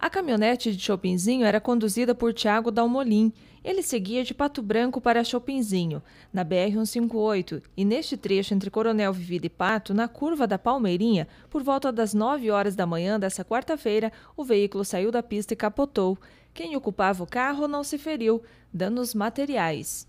A caminhonete de Chopinzinho era conduzida por Tiago Dalmolin. Ele seguia de Pato Branco para Chopinzinho, na BR-158, e neste trecho entre Coronel Vivida e Pato, na curva da Palmeirinha, por volta das 9 horas da manhã dessa quarta-feira, o veículo saiu da pista e capotou. Quem ocupava o carro não se feriu, danos materiais.